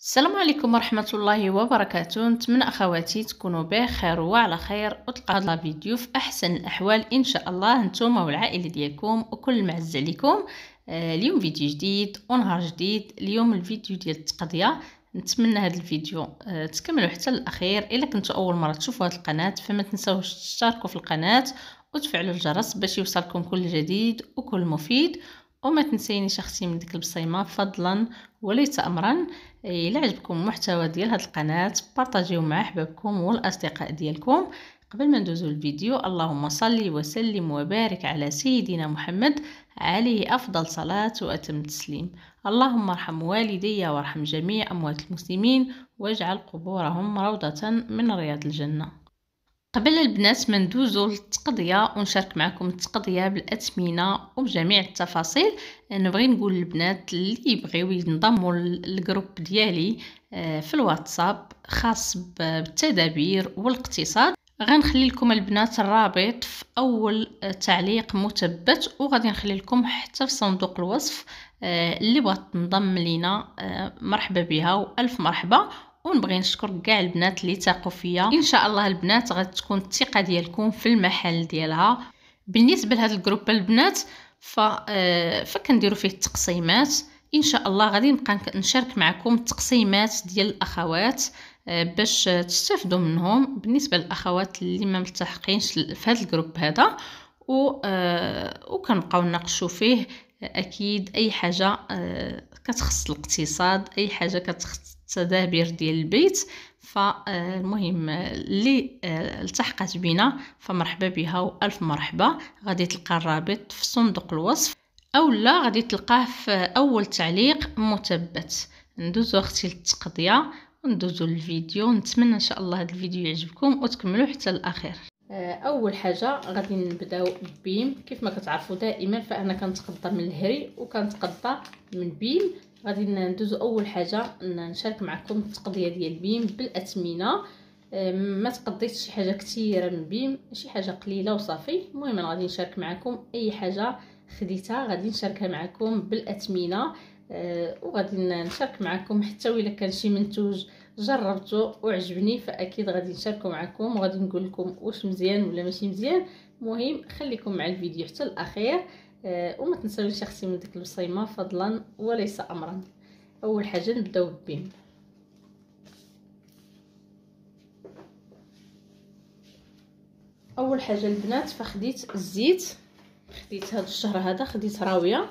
السلام عليكم ورحمة الله وبركاته نتمنى أخواتي تكونوا بخير وعلى خير وتلقى هذا الفيديو في أحسن الأحوال إن شاء الله نتوما والعائلة ديالكم وكل المعزة عليكم آه، اليوم فيديو جديد ونهار جديد اليوم الفيديو ديال التقضية نتمنى هذا الفيديو آه، تكملوا حتى الأخير إلا كنتوا أول مرة تشوفوا هذه القناة فما تنساوش تشتركوا في القناة وتفعلوا الجرس باش يوصلكم كل جديد وكل مفيد وما تنسيني شخصي من ديك البصيمه فضلا وليس امرا آه الى عجبكم المحتوى ديال هاد القناه بارطاجيو مع احبابكم والاصدقاء ديالكم قبل ما ندوزو الفيديو اللهم صل وسلم وبارك على سيدنا محمد عليه افضل صلاه واتم تسليم اللهم ارحم والدي وارحم جميع اموات المسلمين واجعل قبورهم روضه من رياض الجنه قبل البنات ما ندوزو للتقضيه ونشارك معكم التقضيه بالاثمنه وبجميع التفاصيل نبغي نقول للبنات اللي يبغيو ينضموا للجروب ديالي آه، في الواتساب خاص بالتدابير والاقتصاد غنخلي لكم البنات الرابط في اول تعليق مثبت وغادي نخلي لكم حتى في صندوق الوصف آه، اللي بغات تنضم لينا آه، مرحبا بها والف مرحبا ونبغي نشكر كاع البنات اللي تاقوا فيا ان شاء الله البنات غتكون الثقه ديالكم في المحل ديالها بالنسبه لهذا الجروب البنات ف آه، فكنديروا فيه التقسيمات ان شاء الله غادي نبقى نشارك معكم التقسيمات ديال الاخوات آه، باش تستافدوا منهم بالنسبه للاخوات اللي ما ملتحقينش في هذا الجروب هذا و آه، وكنبقاو نناقشوا فيه اكيد اي حاجه كتخص الاقتصاد اي حاجه كتخص التدابير ديال البيت فالمهم آه، اللي آه، التحقت بنا فمرحبا بها والف مرحبا غادي تلقى الرابط في صندوق الوصف اولا غادي تلقاه في اول تعليق مثبت ندوزو اختي للتقضيه وندوزو للفيديو نتمنى ان شاء الله هذا الفيديو يعجبكم وتكملوا حتى الاخير آه، اول حاجه غادي نبداو بيم كيف ما كتعرفوا دائما فانا كنتقضى من الهري وكنتقضى من بيم غادي ندوزو اول حاجه نشارك معكم التقضيه ديال بيم بالاثمنه ما تقضيتش شي حاجه كثيره من بيم شي حاجه قليله وصافي المهم غادي نشارك معكم اي حاجه خديتها غادي نشاركها معكم بالاثمنه أه، وغادي نشارك معكم حتى الا كان شي منتوج جربته وعجبني فاكيد غادي نشاركه معكم وغادي نقول لكم واش مزيان ولا ماشي مزيان مهم خليكم مع الفيديو حتى الاخير آه، وما تنساوش شخصي من ديك البصيمه فضلا وليس امرا اول حاجه نبداو بالبيم اول حاجه البنات فخديت الزيت خديت هذا الشهر هذا خديت راويه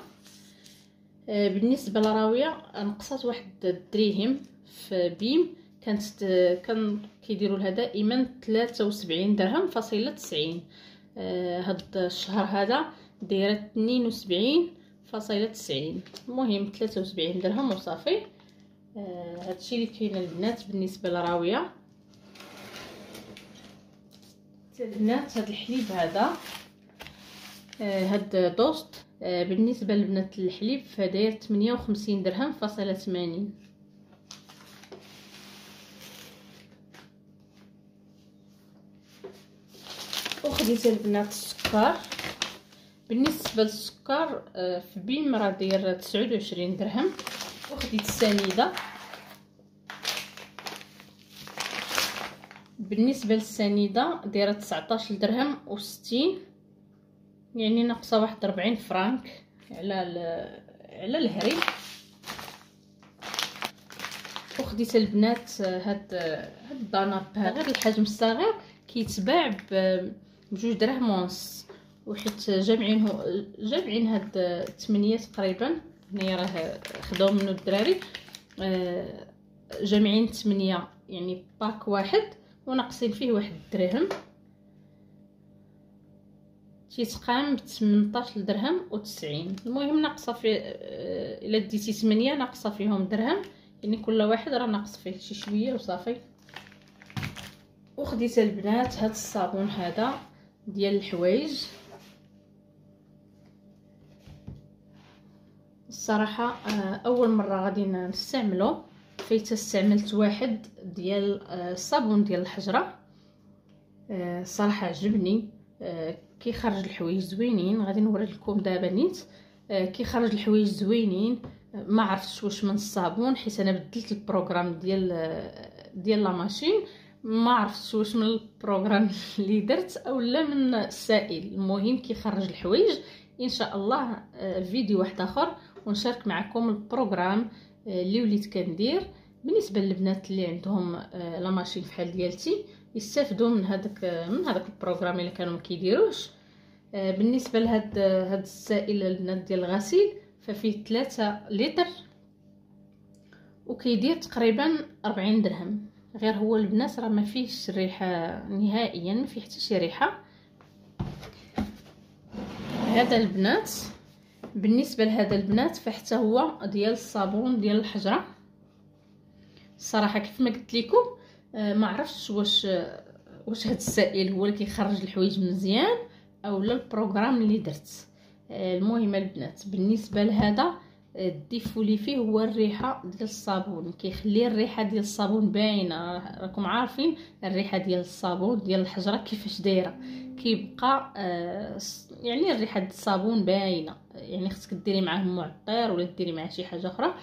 آه، بالنسبه لراويه نقصات واحد الدريهم في بيم كانت كان كيديروا لها دائما 73 درهم فاصله 90 آه، هاد الشهر هذا دايره 72 وسبعين فاصله تسعين المهم ثلاثة وسبعين درهم وصافي آه هادشي اللي كاين البنات بالنسبه لراويه البنات هاد الحليب هذا آه هاد دوست آه بالنسبه لبنات الحليب فداير 58 درهم فاصله 80 وخديت البنات السكر بالنسبه للسكر آه، في بيمرة داير 29 درهم وخديت السنيده بالنسبه للسنيده دايره 19 درهم و60 يعني ناقصه واحد 40 فرانك على على الهري وخديت البنات آه، هاد آه، هاد الدناب غير الحجم الصغير كيتباع بجوج درهم ونص وحيت جامعين هو جامعين هاد الثمانيه تقريبا هنايا راه خداو منو الدراري آه، جامعين الثمانيه يعني باك واحد وناقصين فيه واحد الدرهم تيتقام ب 18 درهم و90 المهم ناقصه في آه، الا ديتي 8 ناقصه فيهم درهم يعني كل واحد راه ناقص فيه شي شويه وصافي وخديت البنات هاد الصابون هذا ديال الحوايج الصراحة آه، اول مره غادي نستعمله فيت استعملت واحد ديال آه، الصابون ديال الحجره الصراحة آه، عجبني كيخرج الحوايج زوينين غادي نوري لكم دابا نيت كيخرج الحوايج زوينين ما عرفتش واش من الصابون حيت انا بدلت البروغرام ديال ديال لا ماشين ما عرفتش واش من البروغرام اللي درت اولا من السائل المهم كيخرج الحوايج ان شاء الله فيديو واحد اخر ونشارك معكم البروغرام آه، اللي وليت كندير بالنسبه للبنات اللي عندهم آه، لا ماشين بحال ديالتي يستافدوا من هذاك آه، من هذاك البروغرام اللي كانوا ما كيديروش بالنسبه لهاد هاد السائل البنات ديال الغسيل ففيه 3 لتر وكيدير تقريبا 40 درهم غير هو البنات راه ما فيهش ريحه نهائيا ما فيه حتى شي ريحه هذا البنات بالنسبه لهذا البنات فحتى هو ديال الصابون ديال الحجره الصراحه كيف ما قلت لكم آه ما عرفتش واش آه، واش هذا السائل هو اللي كيخرج الحوايج مزيان اولا البروغرام اللي درت آه المهم البنات بالنسبه لهذا الديفو لي فيه هو الريحه ديال الصابون كيخلي الريحه ديال الصابون باينه راكم عارفين الريحه ديال الصابون ديال الحجره كيفاش دايره كيبقى آه يعني الريحه ديال الصابون باينه يعني خصك ديري معاه معطر ولا ديري معاه شي حاجه اخرى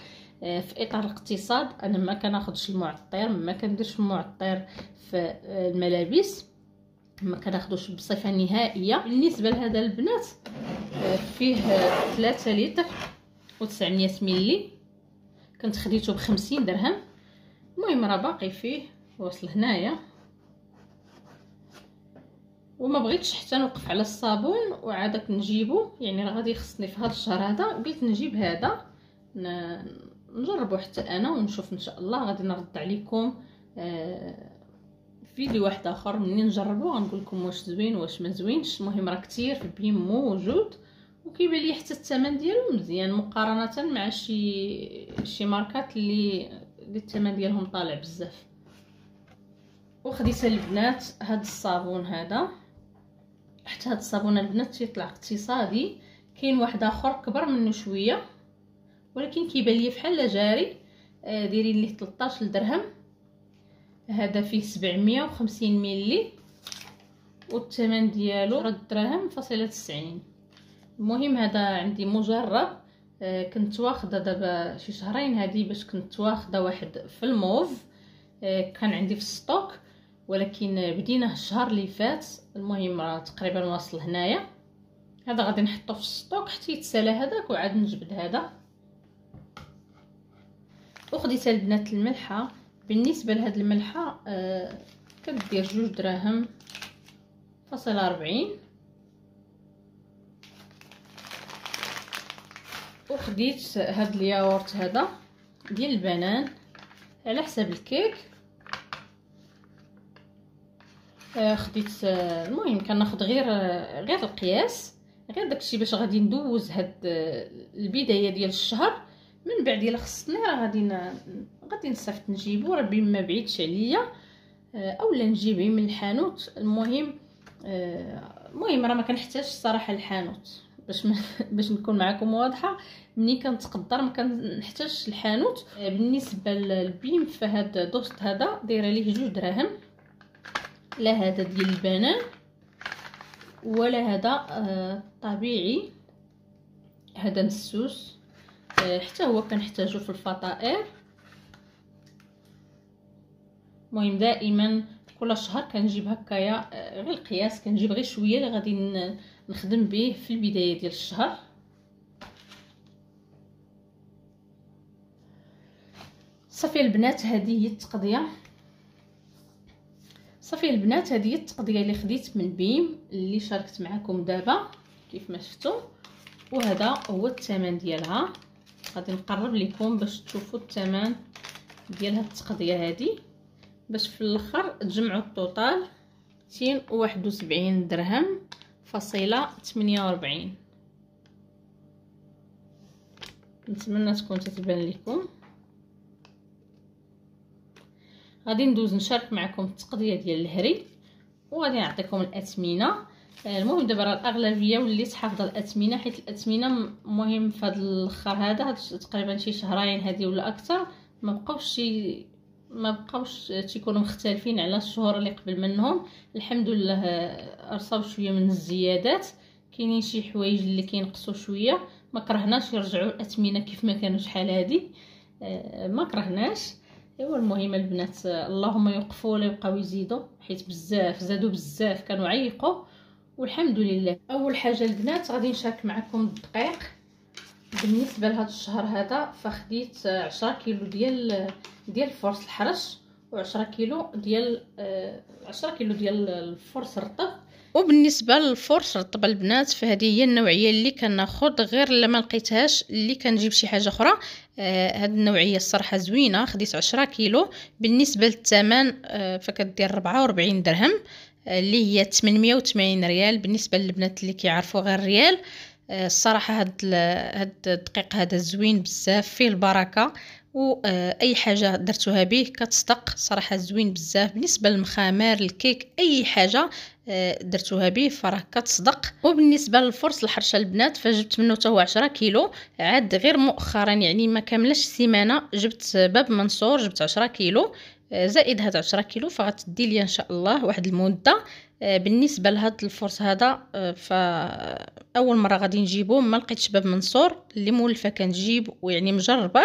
آه في اطار الاقتصاد انا ما كناخذش المعطر ما كنديرش المعطر في آه، الملابس ما كناخذوش بصفه نهائيه بالنسبه لهذا البنات آه فيه 3 آه، لتر وتسعمية ملي كنت خديته بخمسين درهم المهم راه باقي فيه وصل هنايا وما بغيتش حتى نوقف على الصابون وعادك نجيبو يعني راه غادي يخصني في هذا الشهر هذا قلت نجيب هذا نجربو حتى انا ونشوف ان شاء الله غادي نرد عليكم آه، فيديو واحد اخر منين نجربو غنقول لكم واش زوين واش ما زوينش المهم راه كتير في بيم موجود وكيبان لي حتى الثمن ديالو مزيان مقارنه مع شي شي ماركات اللي اللي الثمن ديالهم طالع بزاف وخديت البنات هاد الصابون هذا حتى هاد الصابون البنات تيطلع اقتصادي كاين واحد اخر كبر منه شويه ولكن كيبان لي بحال جاري آه، دايرين ليه 13 درهم هذا فيه 750 ملي والثمن ديالو 3 دراهم فاصله 90 المهم هذا عندي مجرب آه، كنت واخده دابا شي شهرين هذه باش كنت واخده واحد في الموف آه، كان عندي في الستوك ولكن بديناه الشهر اللي فات المهم راه تقريبا واصل هنايا هذا غادي نحطه في الستوك حتى يتسالى هذاك وعاد نجبد هذا وخديت البنات الملحه بالنسبه لهاد الملحه آه، كدير جوج دراهم فاصله 40 وخديت هاد الياورت هذا ديال البنان على حساب الكيك آه، خديت آه، المهم كناخد غير آه، غير القياس غير داكشي باش غادي ندوز هاد البدايه ديال الشهر من بعد الا خصني راه غادي غادي نصيفط نجيبو ربي ما بعيدش عليا اولا نجيب من الحانوت المهم المهم راه ما كنحتاجش الصراحه الحانوت باش م... باش نكون معكم واضحه ملي كنتقدر ما كنحتاجش الحانوت بالنسبه للبيم فهاد دوست هذا دايره ليه جوج دراهم لا هذا ديال البنان ولا هذا آه، طبيعي هذا مسوس آه، حتى هو كنحتاجو في الفطائر المهم دائما كل شهر كنجيب هكايا آه، غير القياس كنجيب غير شويه اللي غادي نخدم به في البدايه ديال الشهر صافي البنات هذه هي التقضيه صافي البنات هذه هي التقضيه اللي خديت من بيم اللي شاركت معكم دابا كيف ما شفتوا وهذا هو الثمن ديالها غادي نقرب لكم باش تشوفوا الثمن ديال هاد التقضيه هذه باش في الاخر تجمعوا التوتال 271 درهم فاصله 48 نتمنى تكون تتبان لكم غادي ندوز نشارك معكم التقضيه ديال الهري وغادي نعطيكم الاثمنه آه، المهم دابا راه الاغلبيه وليت حافظه الاثمنه حيت الاثمنه مهم في هذا الاخر هذا تقريبا شي شهرين هذه ولا اكثر ما بقاوش شي ما بقاوش تيكونوا مختلفين على الشهور اللي قبل منهم الحمد لله رصاو شويه من الزيادات كاينين شي حوايج اللي كينقصوا شويه ما كرهناش يرجعوا الاثمنه كيف ما كانوا شحال هذه آه، ما كرهناش ايوا المهم البنات اللهم يوقفوا ولا يبقاو يزيدوا حيت بزاف زادوا بزاف كانوا عيقوا والحمد لله اول حاجه البنات غادي نشارك معكم الدقيق بالنسبه لهذا الشهر هذا فخديت 10 كيلو ديال ديال فرص الحرش و10 كيلو ديال 10 آه، كيلو ديال الفرص الرطب وبالنسبه للفرص الرطبه البنات فهذه هي النوعيه اللي كناخذ غير لما ما لقيتهاش اللي كنجيب شي حاجه اخرى هذه آه النوعيه الصراحه زوينه خديت 10 كيلو بالنسبه للثمن آه فكدير 44 درهم آه اللي هي 880 ريال بالنسبه للبنات اللي كيعرفوا غير الريال آه الصراحه هاد هاد الدقيق هذا زوين بزاف فيه البركه واي آه، حاجه درتوها به كتصدق صراحه زوين بزاف بالنسبه للمخامر الكيك اي حاجه آه، درتوها به فراه كتصدق وبالنسبه للفرص الحرشه البنات فجبت منه حتى هو 10 كيلو عاد غير مؤخرا يعني ما كملش سيمانه جبت باب منصور جبت 10 كيلو آه، زائد هاد 10 كيلو فغتدي ليا ان شاء الله واحد المده بالنسبه لهاد الفرص هذا فاول مره غادي نجيبو ما لقيتش باب منصور اللي مولفه كنجيب ويعني مجربه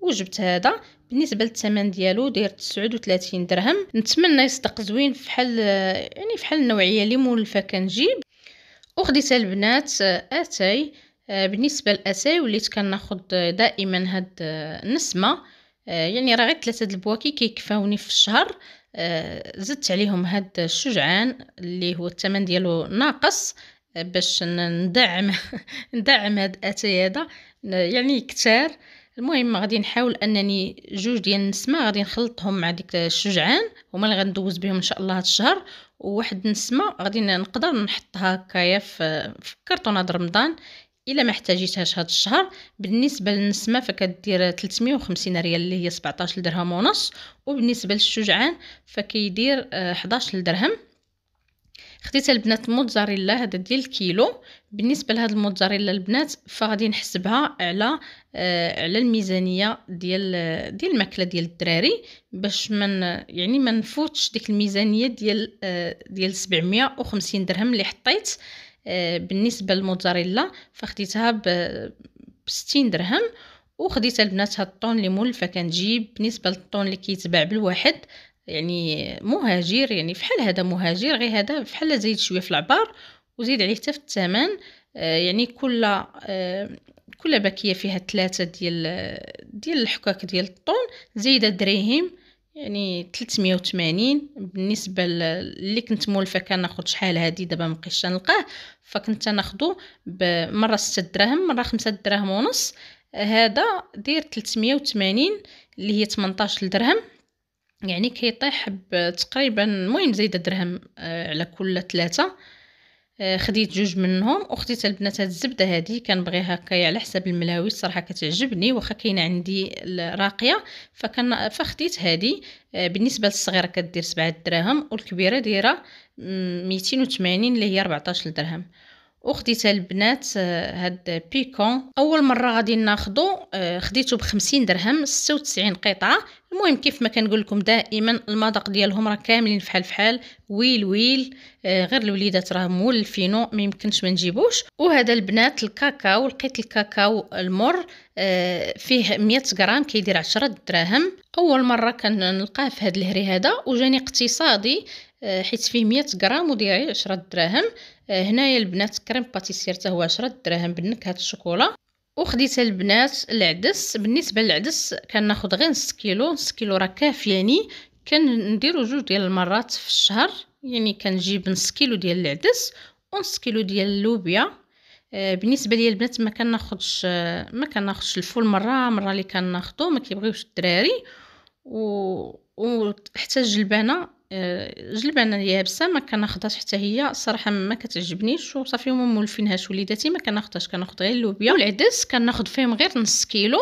وجبت هذا بالنسبه للثمن ديالو داير 39 درهم نتمنى يصدق زوين فحال يعني فحال النوعيه اللي مولفه كنجيب وخديت البنات اتاي آه، بالنسبه للاتاي وليت كناخذ دائما هاد آه، النسمه آه، يعني راه غير ثلاثه البواكي كيكفاوني في الشهر زدت عليهم هاد الشجعان اللي هو الثمن ديالو ناقص باش ندعم ندعم هاد اتاي هذا يعني كثار المهم غادي نحاول انني جوج ديال النسمه غادي نخلطهم مع ديك الشجعان هما اللي غندوز بهم ان شاء الله هذا الشهر وواحد النسمه غادي نقدر نحطها هكايا في كرتونات رمضان الا ما احتاجيتهاش هذا الشهر بالنسبه للنسمه فكدير 350 ريال اللي هي 17 درهم ونص وبالنسبه للشجعان فكيدير 11 آه، درهم خديتها البنات موتزاريلا هذا ديال الكيلو بالنسبه لهاد الموتزاريلا البنات فغادي نحسبها على آه على الميزانيه ديال ديال الماكله ديال الدراري باش من يعني ما نفوتش ديك الميزانيه ديال آه ديال 750 درهم اللي حطيت آه بالنسبه للموتزاريلا فخديتها ب 60 درهم وخديت البنات هاد الطون اللي مولفه كنجيب بالنسبه للطون اللي كيتباع بالواحد يعني مهاجر يعني فحال هذا مهاجر غير هذا فحال زيد شويه في العبار وزيد عليه حتى في الثمن آه، يعني كل آه، كل باكيه فيها ثلاثه ديال ديال الحكاك ديال الطون زايده دراهم يعني 380 بالنسبه اللي كنت مولفه كناخذ شحال هذه دابا ما بقيتش نلقاه فكنت ناخذو مره 6 دراهم مره 5 دراهم ونص هذا داير 380 اللي هي 18 درهم يعني كيطيح تقريبا المهم زايده درهم آه، على كل ثلاثه آه، خديت جوج منهم وخديت البنات هاد الزبده هادي كنبغيها هكا على حساب الملاوي الصراحه كتعجبني واخا كاينه عندي راقيه فكان فخديت هادي آه، بالنسبه للصغيره كدير 7 دراهم والكبيره دايره 280 اللي هي 14 درهم اختي البنات آه، هاد بيكون اول مره غادي ناخدو خديته ب 50 درهم 96 قطعه المهم كيف ما كنقول لكم دائما المذاق ديالهم راه كاملين فحال فحال ويل ويل آه، غير الوليدات راه مولفينو ما يمكنش ما نجيبوش وهذا البنات الكاكاو لقيت الكاكاو المر آه، فيه 100 غرام كيدير 10 دراهم اول مره كنلقاه في هذا الهري هذا وجاني اقتصادي آه، حيت فيه 100 غرام وديري 10 دراهم آه، هنايا البنات كريم باتيسير حتى هو 10 دراهم بنكهه الشوكولا وخديت البنات العدس بالنسبه للعدس كناخذ غير نص كيلو نص كيلو راه كافياني كنديرو جوج ديال المرات في الشهر يعني كنجيب نص كيلو ديال العدس ونص كيلو ديال اللوبيا آه، بالنسبه ليا البنات ما كناخذش ما كناخذش الفول مره مره اللي كناخذو ما كيبغيوش الدراري و وحتى الجلبانه آه، جلبانه اليابسه ما كناخذهاش حتى هي الصراحه ما كتعجبنيش وصافي هما مولفينهاش وليداتي ما كناخذهاش كناخذ غير اللوبيا والعدس كناخذ فيهم غير نص كيلو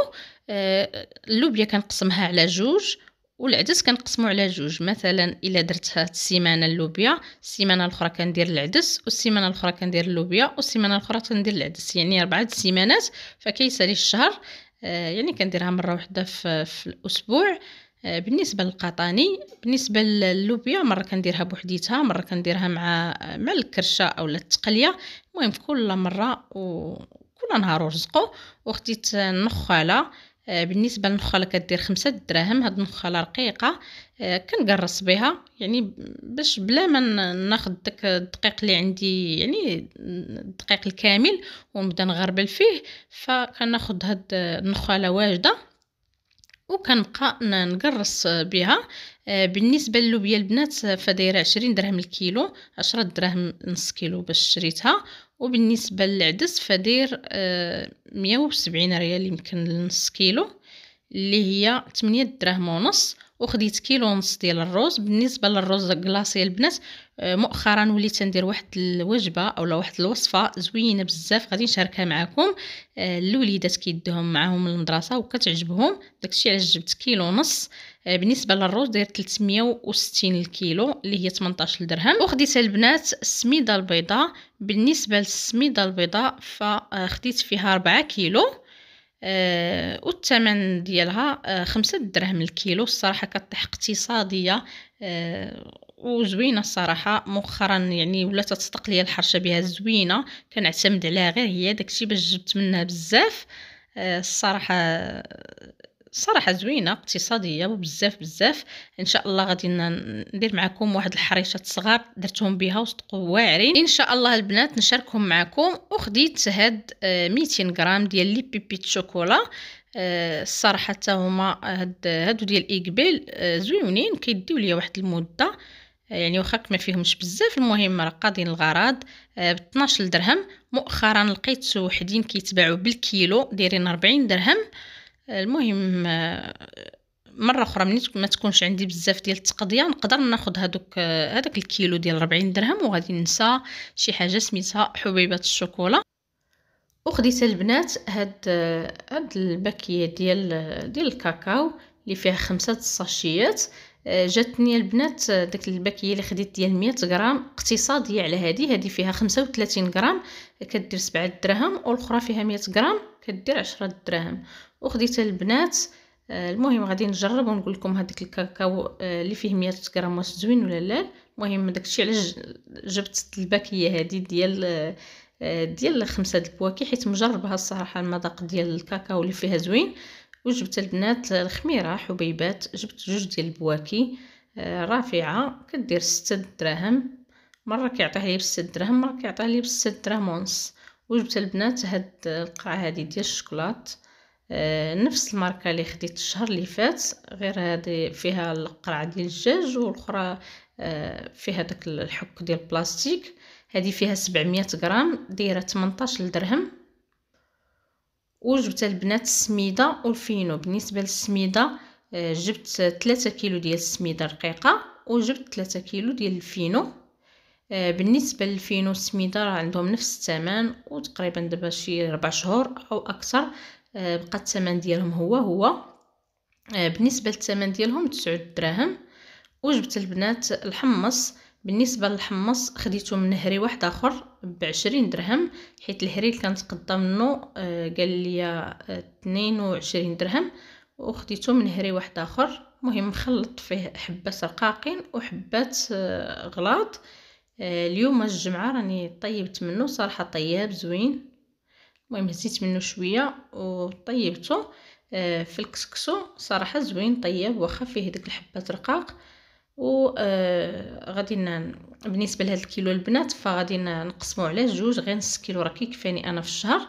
اللوبيا آه، كنقسمها على جوج والعدس كنقسمو على جوج مثلا الا درتها السيمانه اللوبيا السيمانه الاخرى كندير العدس والسيمانه الاخرى كندير اللوبيا والسيمانه الاخرى كندير العدس يعني اربعه السيمانات فكيسالي الشهر آه، يعني كنديرها مره واحده في الاسبوع آه، بالنسبه للقطاني بالنسبه للوبيا مره كنديرها بوحديتها مره كنديرها مع آه، مع الكرشه اولا التقليه المهم كل مره وكل نهار ورزقو وخديت النخاله آه، بالنسبه للنخاله كدير خمسة دراهم هاد النخاله رقيقه كنقرص بها يعني باش بلا ما ناخذ داك الدقيق اللي عندي يعني الدقيق الكامل ونبدا نغربل فيه فكناخذ هاد النخاله واجده وكنبقى نقرص بها آه، بالنسبه للوبيا البنات فدايره 20 درهم الكيلو 10 دراهم نص كيلو باش شريتها وبالنسبه للعدس فدير 170 آه، ريال يمكن لنص كيلو اللي هي 8 دراهم ونص وخديت كيلو ونص ديال الرز بالنسبه للرز كلاصي البنات آه، مؤخرا وليت ندير واحد الوجبه اولا واحد الوصفه زوينه بزاف غادي نشاركها معكم آه، الوليدات كيدوهم معاهم للمدرسه وكتعجبهم داكشي علاش جبت كيلو ونص آه، بالنسبه للروز داير 360 الكيلو اللي هي 18 درهم وخديت البنات السميده البيضاء بالنسبه للسميده البيضاء فخديت فيها 4 كيلو آه والثمن ديالها آه خمسة درهم الكيلو الصراحه كطيح اقتصاديه آه وزوينه الصراحه مؤخرا يعني ولات تصدق ليا الحرشه بها زوينه كنعتمد عليها غير هي داكشي باش جبت منها بزاف آه، الصراحه صراحة زوينة اقتصادية وبزاف بزاف ان شاء الله غادي ندير معكم واحد الحريشات صغار درتهم بها وصدقوا واعرين ان شاء الله البنات نشاركهم معكم وخديت هاد 200 آه، غرام ديال لي بيبي شوكولا آه، الصراحة حتى هما هاد هادو ديال ايكبيل زوينين كيديو ليا واحد المدة يعني واخا ما فيهمش بزاف المهم راه قاضيين الغرض ب 12 درهم مؤخرا لقيت وحدين كيتباعوا بالكيلو دايرين 40 درهم آه، المهم آه، مره اخرى ملي ما تكونش عندي بزاف ديال التقضيه نقدر ناخذ هذوك هذاك آه، الكيلو ديال 40 درهم وغادي ننسى شي حاجه سميتها حبيبات الشوكولا وخديت البنات هاد هاد الباكيه ديال ديال الكاكاو اللي فيها خمسه الساشيات جاتني البنات داك الباكيه اللي خديت ديال 100 غرام اقتصاديه على هذه هذه فيها 35 غرام كدير 7 دراهم والاخرى فيها 100 غرام كدير 10 دراهم وخديت البنات المهم غادي نجرب ونقول لكم هذاك الكاكاو آه، اللي فيه 100 غرام واش زوين ولا لا المهم داكشي علاش جبت الباكيه هذه ديال آه، ديال خمسة د البواكي حيت مجربها الصراحه المذاق ديال الكاكاو اللي فيها زوين وجبت البنات الخميره حبيبات جبت جوج ديال البواكي آه، رافعه كدير 6 دراهم مره كيعطيها لي ب 6 دراهم مره كيعطيها لي ب 6 دراهم ونص وجبت البنات هاد القرعه هادي ديال الشوكولات آه، نفس الماركه اللي خديت الشهر اللي فات غير هادي فيها القرعه ديال الدجاج والاخرى آه، فيها داك الحك ديال البلاستيك هادي فيها 700 غرام دايره 18 درهم وجبت البنات السميده والفينو بالنسبه للسميده آه، جبت 3 كيلو ديال السميده رقيقه وجبت 3 كيلو ديال الفينو آه، بالنسبه للفينو السميده راه عندهم نفس الثمن وتقريبا دابا شي 4 شهور او اكثر آه، بقى الثمن ديالهم هو هو بالنسبه للثمن ديالهم 9 دراهم وجبت البنات الحمص بالنسبه للحمص خديته من هري واحد اخر بعشرين درهم حيت الهري اللي كنتقدا منه آه، قال لي آه، اثنين وعشرين درهم وخديته من هري واحد اخر مهم خلط فيه حبات رقاقين وحبات آه، غلاط اليوم الجمعه راني طيبت منه صراحه طياب زوين المهم هزيت منه شويه وطيبته في الكسكسو صراحه زوين طيب واخا فيه ديك الحبات رقاق وغادي آه، بالنسبه لهذا الكيلو البنات فغادي نقسمه على جوج غير نص كيلو راه كيكفاني انا في الشهر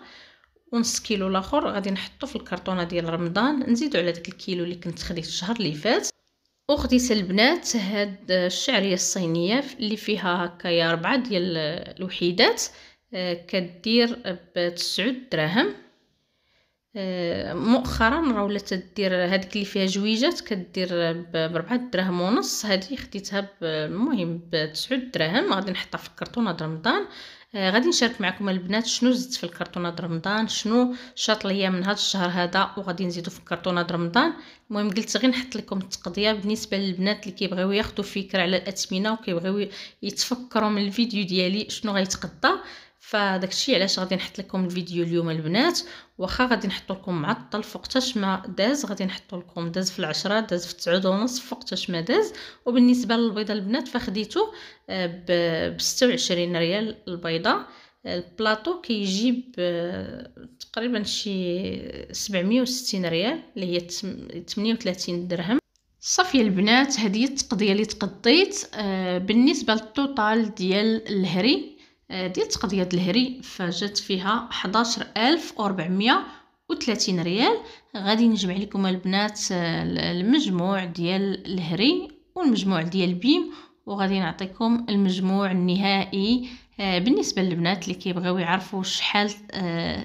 ونص كيلو الاخر غادي نحطو في الكرتونه ديال رمضان نزيدو على داك الكيلو اللي كنت خديت الشهر اللي فات اختي البنات هاد الشعريه الصينيه اللي فيها هكايا ربعه ديال الوحيدات آه، كدير ب 9 دراهم آه، مؤخرا راه ولات دير هذيك اللي فيها جويجات كدير بربعة دراهم ونص هذه خديتها المهم 9 دراهم غادي نحطها في الكرتونه رمضان آه، غادي نشارك معكم البنات شنو زدت في الكرتونه رمضان شنو شاط ليا من هذا الشهر هذا وغادي نزيدو في الكرتونه رمضان المهم قلت غير نحط لكم التقضيه بالنسبه للبنات اللي كيبغيو ياخذوا فكره على الاثمنه وكيبغيو يتفكروا من الفيديو ديالي شنو غيتقضى فداك الشيء علاش غادي نحط لكم الفيديو اليوم البنات واخا غادي نحط لكم معطل فوقتاش ما داز غادي نحط لكم داز في العشرة داز في تسعود ونص فوقتاش ما داز وبالنسبه للبيضه البنات فخديته آه، ب 26 ريال البيضه آه، البلاطو كيجي آه، تقريبا شي 760 ريال اللي هي 38 درهم صافي البنات هذه التقضيه اللي تقضيت بالنسبه للتوتال ديال الهري آه، ديال تقضية الهري فجات فيها 11430 ريال غادي نجمع لكم البنات آه، المجموع ديال الهري والمجموع ديال بيم وغادي نعطيكم المجموع النهائي آه، بالنسبه للبنات اللي كيبغيو يعرفوا شحال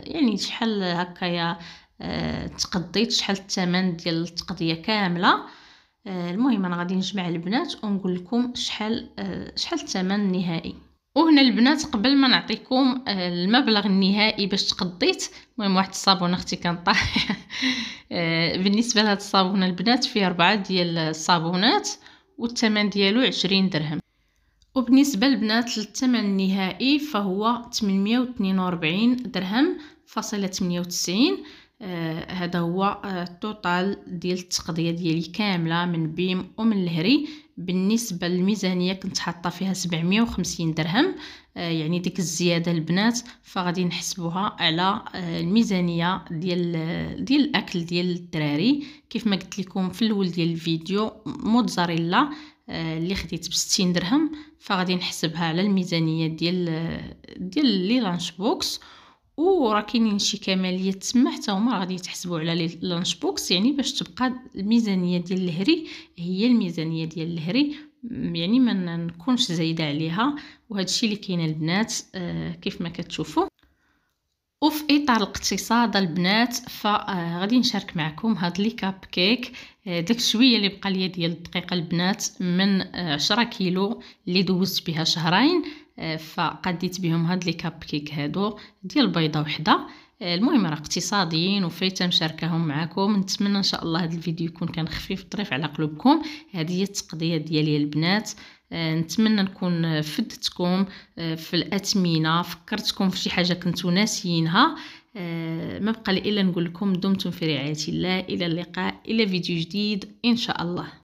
يعني شحال هكايا تقضيت شحال الثمن ديال التقضيه كامله المهم انا غادي نجمع البنات ونقول لكم شحال شحال الثمن النهائي وهنا البنات قبل ما نعطيكم آه، المبلغ النهائي باش تقضيت المهم واحد الصابونه اختي كنطيح آه، بالنسبه لهاد الصابونه البنات فيه اربعه ديال الصابونات والثمن ديالو عشرين درهم وبالنسبه البنات للثمن النهائي فهو 842 درهم فاصله 98 آه، هذا هو آه، التوتال ديال التقضيه ديالي كامله من بيم ومن الهري بالنسبه للميزانيه كنت حاطه فيها 750 درهم آه، يعني ديك الزياده البنات فغادي نحسبوها على الميزانيه ديال ديال الاكل ديال الدراري كيف ما قلت لكم في الاول ديال الفيديو موتزاريلا اللي خديت ب 60 درهم فغادي نحسبها على الميزانيه ديال ديال لي لانش بوكس وراه كاينين شي كماليات تما حتى هما غادي يتحسبوا على لانش بوكس يعني باش تبقى الميزانيه ديال الهري هي الميزانيه ديال الهري يعني ما نكونش زايده عليها وهذا الشيء اللي كاين البنات آه كيف ما كتشوفوا وفي اطار الاقتصاد البنات فغادي آه، نشارك معكم هاد لي كاب كيك آه، داك شويه اللي بقى ليا ديال الدقيقه البنات من 10 آه، كيلو اللي دوزت بها شهرين آه، فقديت بهم هاد لي كاب كيك هادو ديال بيضه وحده آه، المهم راه اقتصاديين وفايته مشاركاهم معكم نتمنى ان شاء الله هذا الفيديو يكون كان خفيف طريف على قلوبكم هذه هي التقضيه ديالي البنات آه، نتمنى نكون فدتكم في الاثمنه فكرتكم في شي حاجه كنتو ناسيينها ما بقى لي الا نقول لكم دمتم في رعايه الله الى اللقاء الى فيديو جديد ان شاء الله